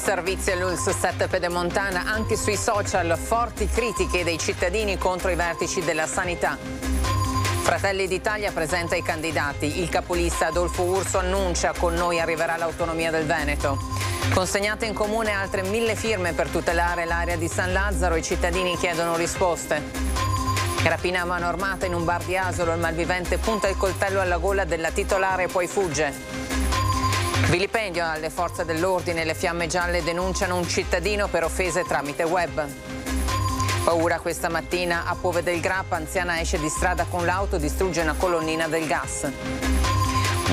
Servizio all'Ulz 7 Pedemontana, anche sui social forti critiche dei cittadini contro i vertici della sanità. Fratelli d'Italia presenta i candidati. Il capolista Adolfo Urso annuncia con noi arriverà l'autonomia del Veneto. Consegnate in comune altre mille firme per tutelare l'area di San Lazzaro, i cittadini chiedono risposte. Rapina a mano armata in un bar di Asolo, il malvivente punta il coltello alla gola della titolare e poi fugge. Vilipendio alle forze dell'ordine, le fiamme gialle denunciano un cittadino per offese tramite web. Paura questa mattina a Pove del Grappa, anziana esce di strada con l'auto, distrugge una colonnina del gas.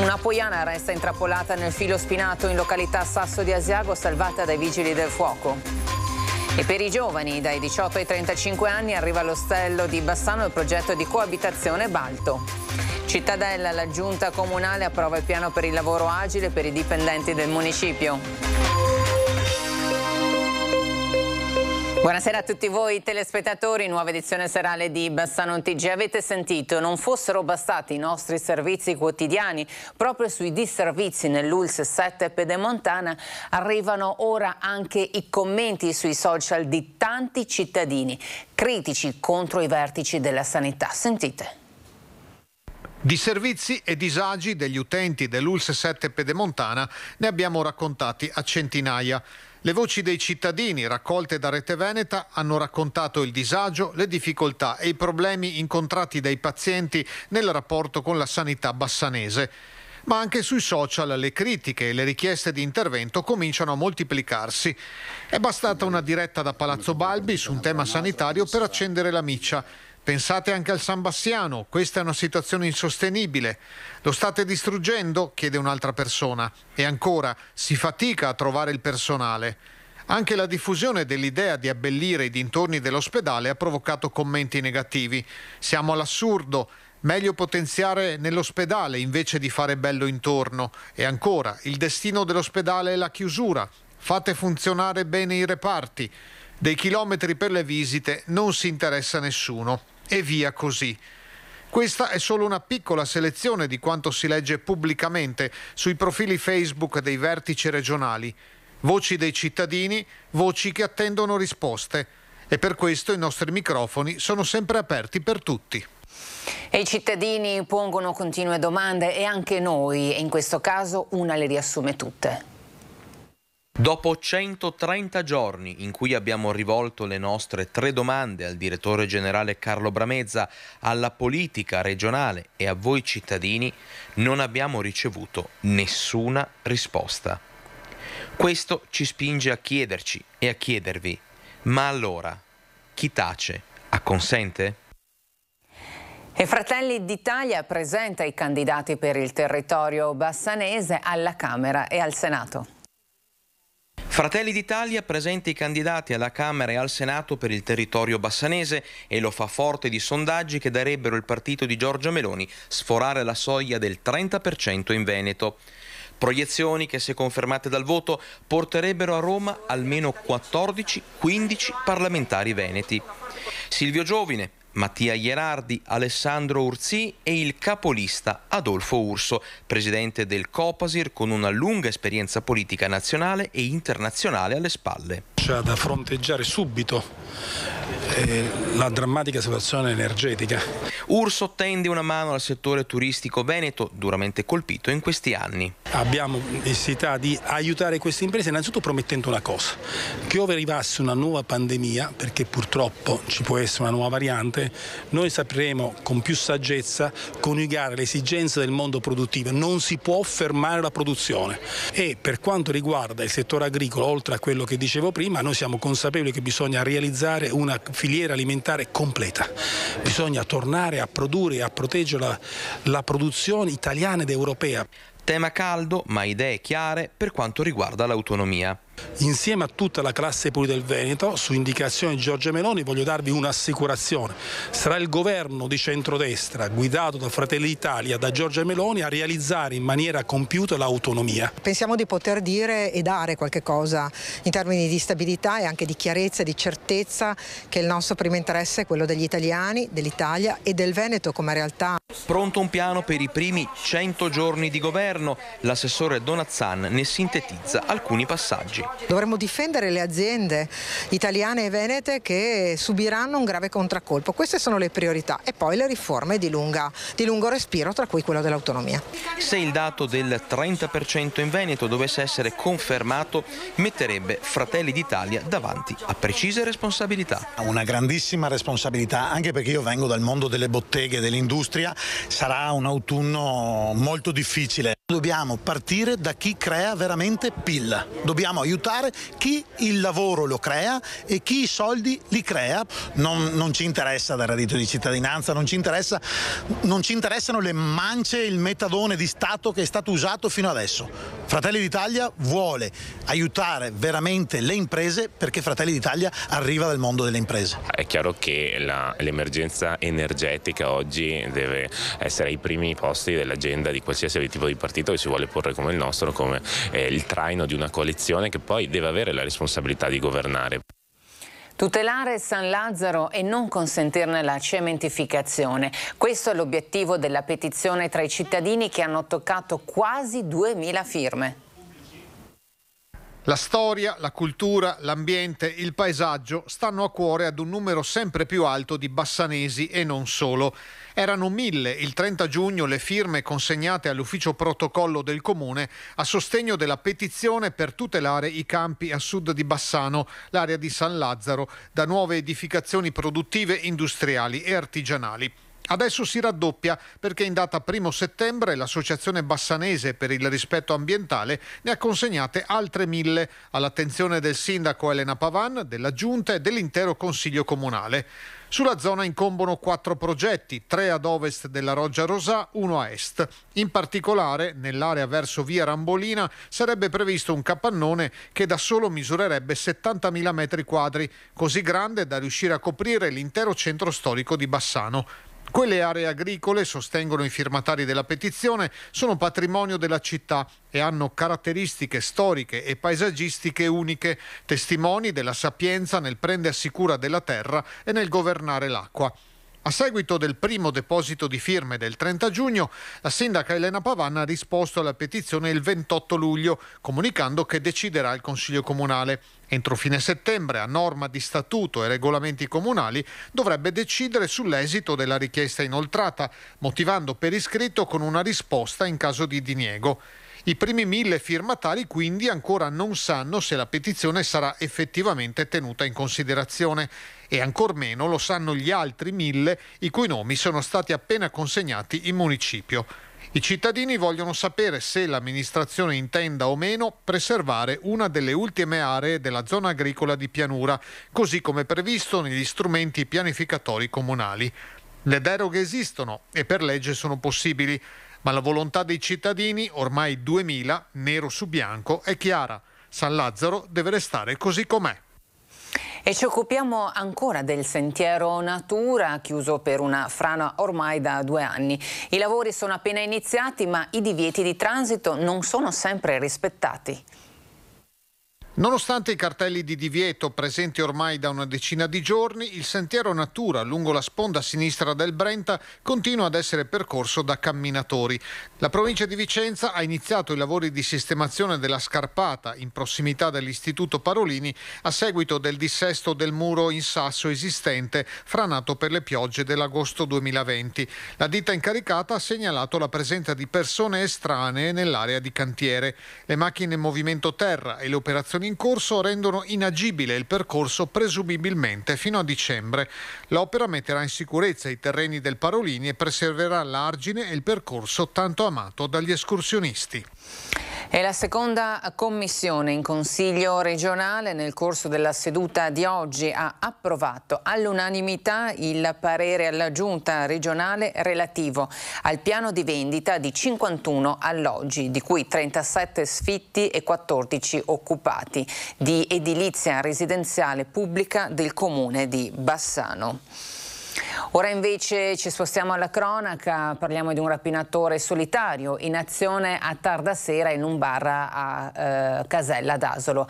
Una poiana resta intrappolata nel filo spinato in località Sasso di Asiago, salvata dai vigili del fuoco. E per i giovani dai 18 ai 35 anni arriva all'ostello di Bassano il progetto di coabitazione Balto. Cittadella, la giunta comunale approva il piano per il lavoro agile per i dipendenti del municipio. Buonasera a tutti voi telespettatori, nuova edizione serale di Bassano TG. Avete sentito, non fossero bastati i nostri servizi quotidiani, proprio sui disservizi nell'Ulse 7 Pedemontana arrivano ora anche i commenti sui social di tanti cittadini critici contro i vertici della sanità. Sentite. Disservizi e disagi degli utenti dell'Ulse 7 Pedemontana ne abbiamo raccontati a centinaia. Le voci dei cittadini raccolte da Rete Veneta hanno raccontato il disagio, le difficoltà e i problemi incontrati dai pazienti nel rapporto con la sanità bassanese ma anche sui social le critiche e le richieste di intervento cominciano a moltiplicarsi. È bastata una diretta da Palazzo Balbi su un tema sanitario per accendere la miccia. Pensate anche al San Bassiano, questa è una situazione insostenibile. Lo state distruggendo? chiede un'altra persona. E ancora, si fatica a trovare il personale. Anche la diffusione dell'idea di abbellire i dintorni dell'ospedale ha provocato commenti negativi. Siamo all'assurdo, meglio potenziare nell'ospedale invece di fare bello intorno. E ancora, il destino dell'ospedale è la chiusura. Fate funzionare bene i reparti. Dei chilometri per le visite non si interessa nessuno e via così. Questa è solo una piccola selezione di quanto si legge pubblicamente sui profili Facebook dei vertici regionali. Voci dei cittadini, voci che attendono risposte. E per questo i nostri microfoni sono sempre aperti per tutti. E I cittadini pongono continue domande e anche noi, e in questo caso una le riassume tutte. Dopo 130 giorni in cui abbiamo rivolto le nostre tre domande al direttore generale Carlo Bramezza, alla politica regionale e a voi cittadini, non abbiamo ricevuto nessuna risposta. Questo ci spinge a chiederci e a chiedervi, ma allora chi tace acconsente? E Fratelli d'Italia presenta i candidati per il territorio bassanese alla Camera e al Senato. Fratelli d'Italia presenta i candidati alla Camera e al Senato per il territorio bassanese e lo fa forte di sondaggi che darebbero il partito di Giorgia Meloni sforare la soglia del 30% in Veneto. Proiezioni che, se confermate dal voto, porterebbero a Roma almeno 14-15 parlamentari veneti. Silvio Giovine, Mattia Ierardi, Alessandro Urzì e il capolista Adolfo Urso, presidente del Copasir con una lunga esperienza politica nazionale e internazionale alle spalle. C'è da fronteggiare subito eh, la drammatica situazione energetica. Urso tende una mano al settore turistico veneto duramente colpito in questi anni abbiamo necessità di aiutare queste imprese innanzitutto promettendo una cosa, che ove arrivasse una nuova pandemia, perché purtroppo ci può essere una nuova variante, noi sapremo con più saggezza coniugare le esigenze del mondo produttivo, non si può fermare la produzione e per quanto riguarda il settore agricolo, oltre a quello che dicevo prima, noi siamo consapevoli che bisogna realizzare una filiera alimentare completa, bisogna tornare a produrre e a proteggere la, la produzione italiana ed europea. Tema caldo, ma idee chiare per quanto riguarda l'autonomia. Insieme a tutta la classe pulita del Veneto, su indicazione di Giorgia Meloni, voglio darvi un'assicurazione. Sarà il governo di centrodestra, guidato da Fratelli d'Italia, da Giorgia Meloni, a realizzare in maniera compiuta l'autonomia. Pensiamo di poter dire e dare qualche cosa in termini di stabilità e anche di chiarezza e di certezza che il nostro primo interesse è quello degli italiani, dell'Italia e del Veneto come realtà. Pronto un piano per i primi 100 giorni di governo. L'assessore Donazzan ne sintetizza alcuni passaggi. Dovremmo difendere le aziende italiane e venete che subiranno un grave contraccolpo. Queste sono le priorità e poi le riforme di, lunga, di lungo respiro, tra cui quello dell'autonomia. Se il dato del 30% in Veneto dovesse essere confermato, metterebbe Fratelli d'Italia davanti a precise responsabilità. Una grandissima responsabilità, anche perché io vengo dal mondo delle botteghe, dell'industria, sarà un autunno molto difficile. Dobbiamo partire da chi crea veramente PIL, dobbiamo aiutare chi il lavoro lo crea e chi i soldi li crea. Non, non ci interessa dal reddito di cittadinanza, non ci, interessa, non ci interessano le mance il metadone di Stato che è stato usato fino adesso. Fratelli d'Italia vuole aiutare veramente le imprese perché Fratelli d'Italia arriva dal mondo delle imprese. È chiaro che l'emergenza energetica oggi deve essere ai primi posti dell'agenda di qualsiasi tipo di partito partito che si vuole porre come il nostro, come eh, il traino di una coalizione che poi deve avere la responsabilità di governare. Tutelare San Lazzaro e non consentirne la cementificazione. Questo è l'obiettivo della petizione tra i cittadini che hanno toccato quasi 2.000 firme. La storia, la cultura, l'ambiente, il paesaggio stanno a cuore ad un numero sempre più alto di bassanesi e non solo. Erano mille il 30 giugno le firme consegnate all'ufficio protocollo del comune a sostegno della petizione per tutelare i campi a sud di Bassano, l'area di San Lazzaro, da nuove edificazioni produttive, industriali e artigianali. Adesso si raddoppia perché in data 1 settembre l'Associazione Bassanese per il rispetto ambientale ne ha consegnate altre mille all'attenzione del sindaco Elena Pavan, della Giunta e dell'intero Consiglio Comunale. Sulla zona incombono quattro progetti, tre ad ovest della Roggia Rosà, uno a est. In particolare, nell'area verso via Rambolina sarebbe previsto un capannone che da solo misurerebbe 70.000 metri quadri, così grande da riuscire a coprire l'intero centro storico di Bassano. Quelle aree agricole, sostengono i firmatari della petizione, sono patrimonio della città e hanno caratteristiche storiche e paesaggistiche uniche, testimoni della sapienza nel prendersi cura della terra e nel governare l'acqua. A seguito del primo deposito di firme del 30 giugno, la sindaca Elena Pavanna ha risposto alla petizione il 28 luglio, comunicando che deciderà il Consiglio Comunale. Entro fine settembre, a norma di statuto e regolamenti comunali, dovrebbe decidere sull'esito della richiesta inoltrata, motivando per iscritto con una risposta in caso di diniego. I primi mille firmatari quindi ancora non sanno se la petizione sarà effettivamente tenuta in considerazione e ancor meno lo sanno gli altri mille i cui nomi sono stati appena consegnati in municipio. I cittadini vogliono sapere se l'amministrazione intenda o meno preservare una delle ultime aree della zona agricola di pianura, così come previsto negli strumenti pianificatori comunali. Le deroghe esistono e per legge sono possibili. Ma la volontà dei cittadini, ormai 2000, nero su bianco, è chiara. San Lazzaro deve restare così com'è. E ci occupiamo ancora del sentiero Natura, chiuso per una frana ormai da due anni. I lavori sono appena iniziati, ma i divieti di transito non sono sempre rispettati. Nonostante i cartelli di divieto presenti ormai da una decina di giorni, il sentiero natura lungo la sponda sinistra del Brenta continua ad essere percorso da camminatori. La provincia di Vicenza ha iniziato i lavori di sistemazione della scarpata in prossimità dell'Istituto Parolini a seguito del dissesto del muro in sasso esistente franato per le piogge dell'agosto 2020. La ditta incaricata ha segnalato la presenza di persone estranee nell'area di cantiere. Le macchine in movimento terra e le operazioni operazioni in corso rendono inagibile il percorso presumibilmente fino a dicembre. L'opera metterà in sicurezza i terreni del Parolini e preserverà l'argine e il percorso tanto amato dagli escursionisti. È la seconda commissione in Consiglio regionale nel corso della seduta di oggi ha approvato all'unanimità il parere alla giunta regionale relativo al piano di vendita di 51 alloggi, di cui 37 sfitti e 14 occupati, di edilizia residenziale pubblica del comune di Bassano. Ora invece ci spostiamo alla cronaca, parliamo di un rapinatore solitario in azione a tarda sera in un bar a eh, Casella d'Asolo.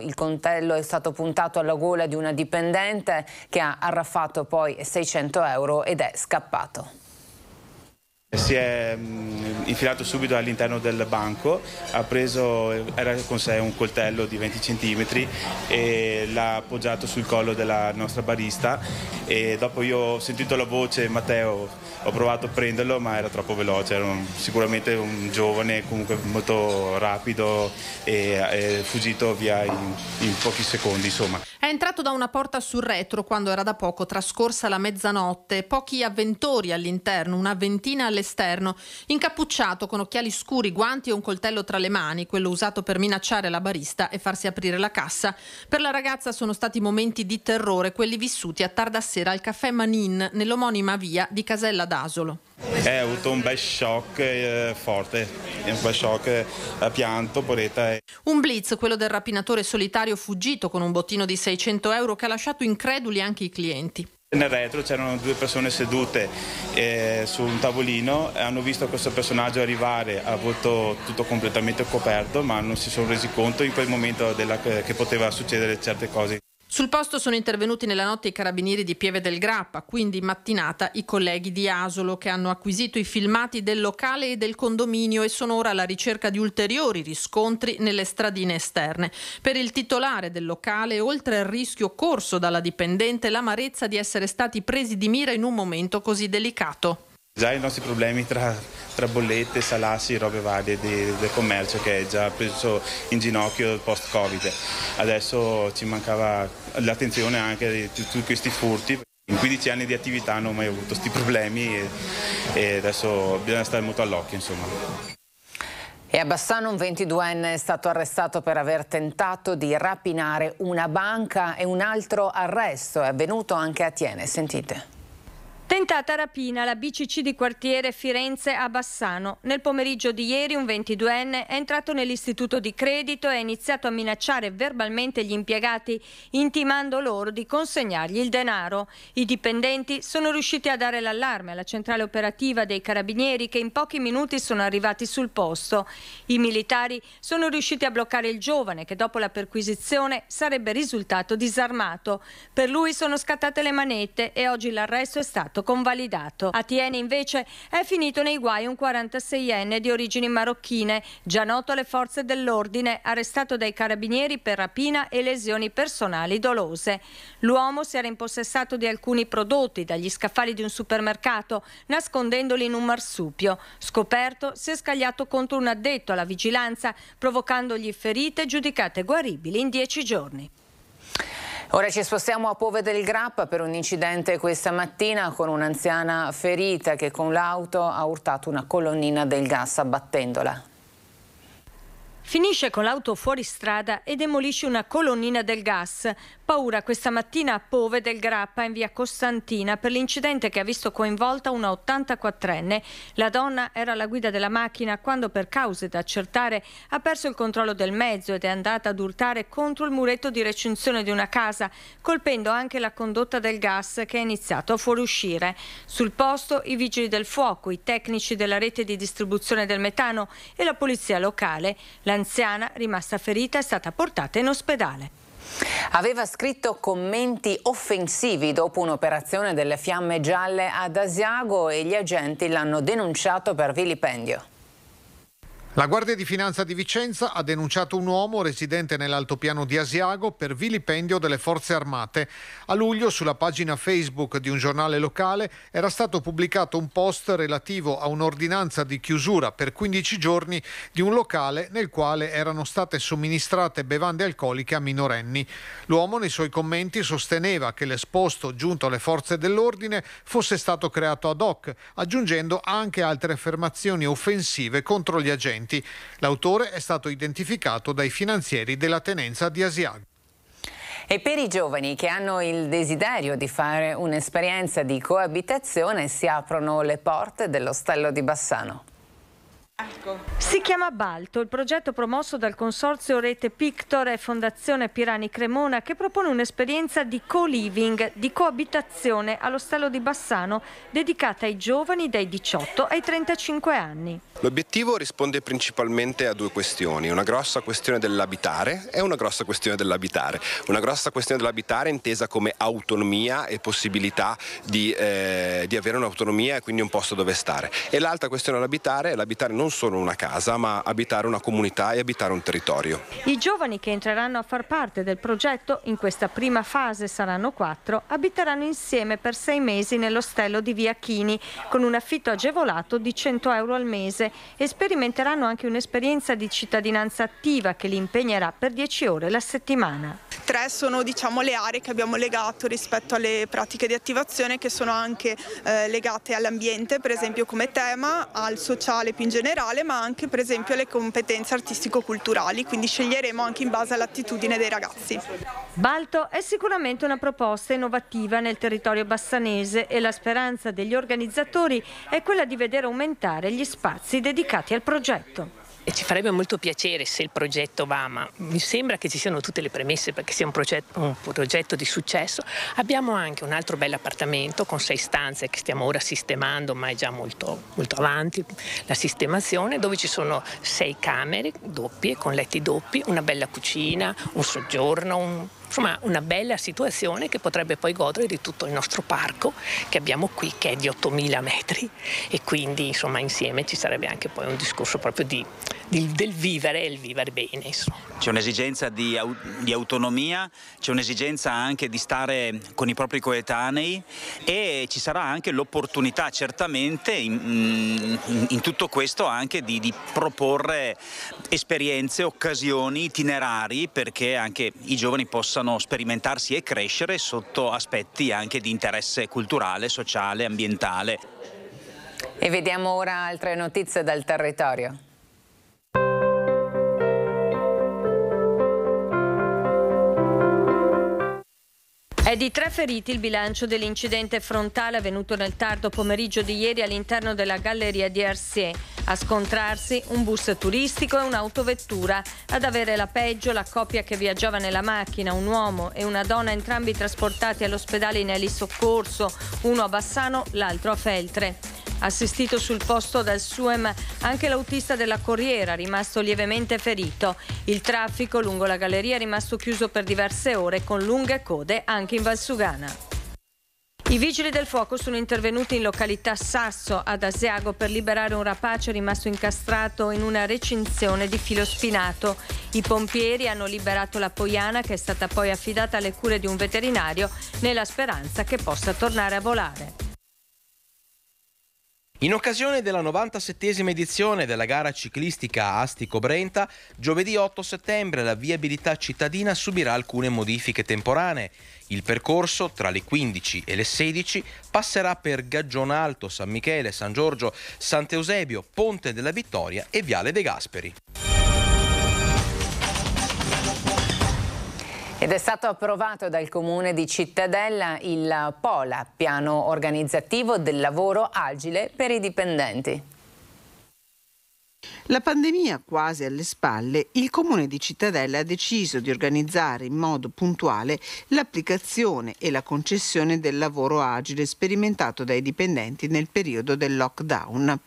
il contello è stato puntato alla gola di una dipendente che ha arraffato poi 600 euro ed è scappato. Si è mm, infilato subito all'interno del banco, ha preso, era con sé un coltello di 20 cm e l'ha appoggiato sul collo della nostra barista e dopo io ho sentito la voce Matteo, ho provato a prenderlo ma era troppo veloce, era un, sicuramente un giovane comunque molto rapido e è fuggito via in, in pochi secondi insomma. È entrato da una porta sul retro quando era da poco trascorsa la mezzanotte, pochi avventori all'interno, una ventina alle all'esterno, incappucciato con occhiali scuri, guanti e un coltello tra le mani, quello usato per minacciare la barista e farsi aprire la cassa. Per la ragazza sono stati momenti di terrore, quelli vissuti a tarda sera al caffè Manin, nell'omonima via di Casella d'Asolo. È avuto un bel shock eh, forte, un bel shock, eh, a pianto, poreta. Un blitz, quello del rapinatore solitario fuggito con un bottino di 600 euro che ha lasciato increduli anche i clienti. Nel retro c'erano due persone sedute eh, su un tavolino e hanno visto questo personaggio arrivare, ha volto tutto completamente coperto, ma non si sono resi conto in quel momento della, eh, che poteva succedere certe cose. Sul posto sono intervenuti nella notte i carabinieri di Pieve del Grappa, quindi in mattinata i colleghi di Asolo che hanno acquisito i filmati del locale e del condominio e sono ora alla ricerca di ulteriori riscontri nelle stradine esterne. Per il titolare del locale, oltre al rischio corso dalla dipendente, l'amarezza di essere stati presi di mira in un momento così delicato. Già i nostri problemi tra, tra bollette, salassi, robe varie del commercio che è già preso in ginocchio post-Covid. Adesso ci mancava l'attenzione anche di tutti questi furti. In 15 anni di attività non ho mai avuto questi problemi e, e adesso bisogna stare molto all'occhio insomma. E a Bassano un 22enne è stato arrestato per aver tentato di rapinare una banca e un altro arresto è avvenuto anche a Tiene. Sentite. Tentata rapina alla BCC di quartiere Firenze a Bassano. Nel pomeriggio di ieri un 22enne è entrato nell'istituto di credito e ha iniziato a minacciare verbalmente gli impiegati, intimando loro di consegnargli il denaro. I dipendenti sono riusciti a dare l'allarme alla centrale operativa dei carabinieri che in pochi minuti sono arrivati sul posto. I militari sono riusciti a bloccare il giovane che dopo la perquisizione sarebbe risultato disarmato. Per lui sono scattate le manette e oggi l'arresto è stato stato convalidato. A Tiene invece è finito nei guai un 46enne di origini marocchine, già noto alle forze dell'ordine, arrestato dai carabinieri per rapina e lesioni personali dolose. L'uomo si era impossessato di alcuni prodotti dagli scaffali di un supermercato, nascondendoli in un marsupio. Scoperto, si è scagliato contro un addetto alla vigilanza, provocandogli ferite giudicate guaribili in dieci giorni. Ora ci spostiamo a Pove del Grappa per un incidente questa mattina con un'anziana ferita che con l'auto ha urtato una colonnina del gas abbattendola. Finisce con l'auto fuori strada e demolisce una colonnina del gas. Paura questa mattina a Pove del Grappa in via Costantina per l'incidente che ha visto coinvolta una 84enne. La donna era alla guida della macchina quando per cause da accertare ha perso il controllo del mezzo ed è andata ad urtare contro il muretto di recinzione di una casa, colpendo anche la condotta del gas che è iniziato a fuoriuscire. Sul posto i vigili del fuoco, i tecnici della rete di distribuzione del metano e la polizia locale. L'anziana rimasta ferita è stata portata in ospedale. Aveva scritto commenti offensivi dopo un'operazione delle fiamme gialle ad Asiago e gli agenti l'hanno denunciato per vilipendio. La Guardia di Finanza di Vicenza ha denunciato un uomo residente nell'altopiano di Asiago per vilipendio delle forze armate. A luglio sulla pagina Facebook di un giornale locale era stato pubblicato un post relativo a un'ordinanza di chiusura per 15 giorni di un locale nel quale erano state somministrate bevande alcoliche a minorenni. L'uomo nei suoi commenti sosteneva che l'esposto giunto alle forze dell'ordine fosse stato creato ad hoc, aggiungendo anche altre affermazioni offensive contro gli agenti incidenti. L'autore è stato identificato dai finanzieri della tenenza di Asiago. E per i giovani che hanno il desiderio di fare un'esperienza di coabitazione si aprono le porte dell'ostello di Bassano. Ecco. Si chiama Balto, il progetto promosso dal consorzio Rete Pictor e Fondazione Pirani Cremona che propone un'esperienza di co-living, di coabitazione all'ostello di Bassano dedicata ai giovani dai 18 ai 35 anni. L'obiettivo risponde principalmente a due questioni, una grossa questione dell'abitare e una grossa questione dell'abitare. Una grossa questione dell'abitare intesa come autonomia e possibilità di, eh, di avere un'autonomia e quindi un posto dove stare. E l'altra questione dell'abitare è l'abitare non non solo una casa, ma abitare una comunità e abitare un territorio. I giovani che entreranno a far parte del progetto in questa prima fase saranno quattro, abiteranno insieme per sei mesi nell'ostello di Via Chini con un affitto agevolato di 100 euro al mese e sperimenteranno anche un'esperienza di cittadinanza attiva che li impegnerà per 10 ore la settimana. Tre sono diciamo, le aree che abbiamo legato rispetto alle pratiche di attivazione che sono anche eh, legate all'ambiente, per esempio come tema, al sociale più in generale generale ma anche per esempio le competenze artistico-culturali, quindi sceglieremo anche in base all'attitudine dei ragazzi. Balto è sicuramente una proposta innovativa nel territorio bassanese e la speranza degli organizzatori è quella di vedere aumentare gli spazi dedicati al progetto e ci farebbe molto piacere se il progetto va, ma mi sembra che ci siano tutte le premesse perché sia un progetto, un progetto di successo. Abbiamo anche un altro bel appartamento con sei stanze che stiamo ora sistemando, ma è già molto, molto avanti la sistemazione, dove ci sono sei camere doppie, con letti doppi, una bella cucina, un soggiorno, un insomma una bella situazione che potrebbe poi godere di tutto il nostro parco che abbiamo qui che è di 8000 metri e quindi insomma insieme ci sarebbe anche poi un discorso proprio di, di, del vivere e il vivere bene. C'è un'esigenza di, di, autonomia, c'è un'esigenza anche di stare con i propri coetanei e ci sarà anche l'opportunità certamente in, in, in, tutto questo anche di, di proporre esperienze, occasioni, itinerari perché anche i giovani possano possono sperimentarsi e crescere sotto aspetti anche di interesse culturale, sociale, ambientale. E vediamo ora altre notizie dal territorio. È di tre feriti il bilancio dell'incidente frontale avvenuto nel tardo pomeriggio di ieri all'interno della galleria di Arsier. A scontrarsi un bus turistico e un'autovettura. Ad avere la peggio la coppia che viaggiava nella macchina, un uomo e una donna entrambi trasportati all'ospedale in elisoccorso, uno a Bassano, l'altro a Feltre. Assistito sul posto dal SUEM anche l'autista della corriera, rimasto lievemente ferito. Il traffico lungo la galleria è rimasto chiuso per diverse ore con lunghe code anche in Valsugana. I vigili del fuoco sono intervenuti in località Sasso ad Asiago per liberare un rapace rimasto incastrato in una recinzione di filo spinato. I pompieri hanno liberato la poiana che è stata poi affidata alle cure di un veterinario nella speranza che possa tornare a volare. In occasione della 97esima edizione della gara ciclistica Astico-Brenta, giovedì 8 settembre la viabilità cittadina subirà alcune modifiche temporanee. Il percorso tra le 15 e le 16 passerà per Gagionalto, San Michele, San Giorgio, Sant'Eusebio, Ponte della Vittoria e Viale De Gasperi. Ed è stato approvato dal Comune di Cittadella il POLA, piano organizzativo del lavoro agile per i dipendenti. La pandemia quasi alle spalle, il comune di Cittadella ha deciso di organizzare in modo puntuale l'applicazione e la concessione del lavoro agile sperimentato dai dipendenti nel periodo del lockdown.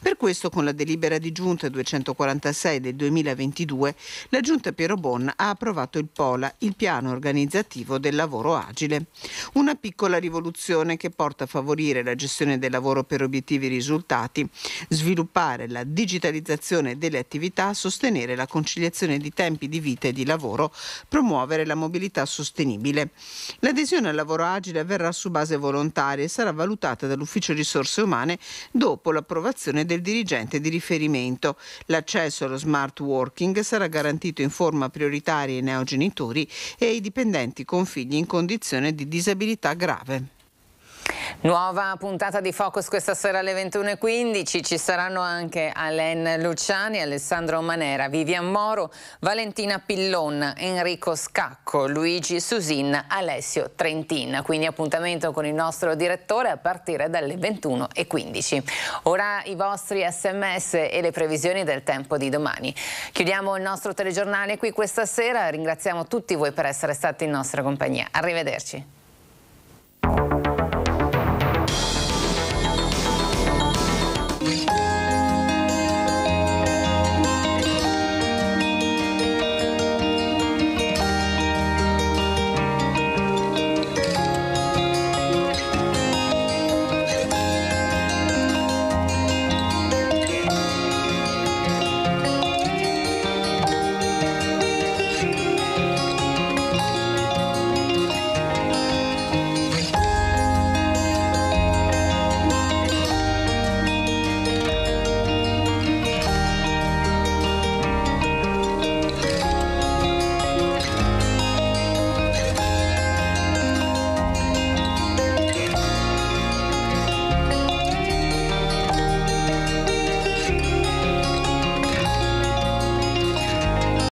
Per questo con la delibera di giunta 246 del 2022 la giunta Piero Bon ha approvato il POLA, il piano organizzativo del lavoro agile. Una piccola rivoluzione che porta a favorire la gestione del lavoro per obiettivi e risultati, sviluppare la digitalizzazione valorizzazione delle attività, sostenere la conciliazione di tempi di vita e di lavoro, promuovere la mobilità sostenibile. L'adesione al lavoro agile avverrà su base volontaria e sarà valutata dall'Ufficio Risorse Umane dopo l'approvazione del dirigente di riferimento. L'accesso allo smart working sarà garantito in forma prioritaria ai neogenitori e ai dipendenti con figli in condizione di disabilità grave. Nuova puntata di Focus questa sera alle 21.15, ci saranno anche Alain Luciani, Alessandro Manera, Vivian Moro, Valentina Pillon, Enrico Scacco, Luigi Susin, Alessio Trentin. Quindi appuntamento con il nostro direttore a partire dalle 21.15. Ora i vostri sms e le previsioni del tempo di domani. Chiudiamo il nostro telegiornale qui questa sera, ringraziamo tutti voi per essere stati in nostra compagnia. Arrivederci.